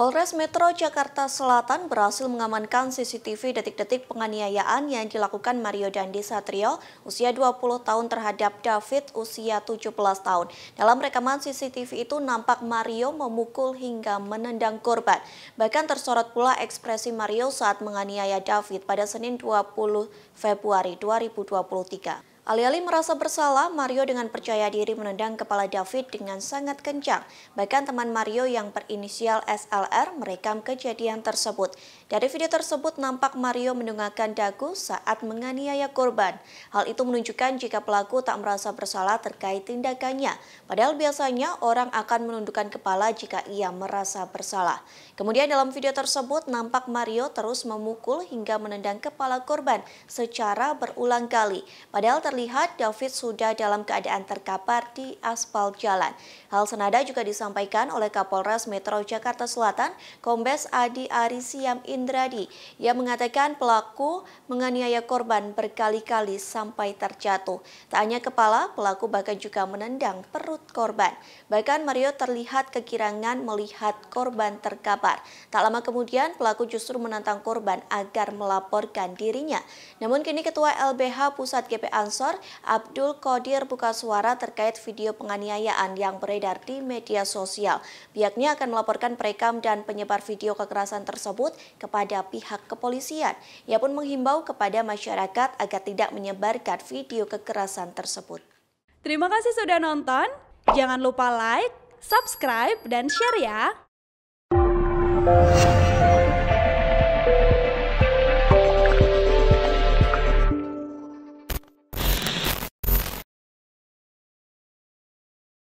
Polres Metro Jakarta Selatan berhasil mengamankan CCTV detik-detik penganiayaan yang dilakukan Mario Dandi Satrio usia 20 tahun terhadap David usia 17 tahun. Dalam rekaman CCTV itu nampak Mario memukul hingga menendang korban. Bahkan tersorot pula ekspresi Mario saat menganiaya David pada Senin 20 Februari 2023. Alih-alih merasa bersalah, Mario dengan percaya diri menendang kepala David dengan sangat kencang. Bahkan teman Mario yang berinisial SLR merekam kejadian tersebut. Dari video tersebut nampak Mario mendengarkan dagu saat menganiaya korban. Hal itu menunjukkan jika pelaku tak merasa bersalah terkait tindakannya. Padahal biasanya orang akan menundukkan kepala jika ia merasa bersalah. Kemudian dalam video tersebut nampak Mario terus memukul hingga menendang kepala korban secara berulang kali. Padahal terlihat terlihat David sudah dalam keadaan terkapar di aspal jalan. Hal senada juga disampaikan oleh Kapolres Metro Jakarta Selatan, Kombes Adi Arisiam Indradi. yang mengatakan pelaku menganiaya korban berkali-kali sampai terjatuh. Tak hanya kepala, pelaku bahkan juga menendang perut korban. Bahkan Mario terlihat kekirangan melihat korban terkapar. Tak lama kemudian, pelaku justru menantang korban agar melaporkan dirinya. Namun kini Ketua LBH Pusat GP Ansor Ansor Abdul Qadir buka suara terkait video penganiayaan yang beredar di media sosial. Pihaknya akan melaporkan perekam dan penyebar video kekerasan tersebut kepada pihak kepolisian. Ia pun menghimbau kepada masyarakat agar tidak menyebarkan video kekerasan tersebut. Terima kasih sudah nonton. Jangan lupa like, subscribe, dan share ya.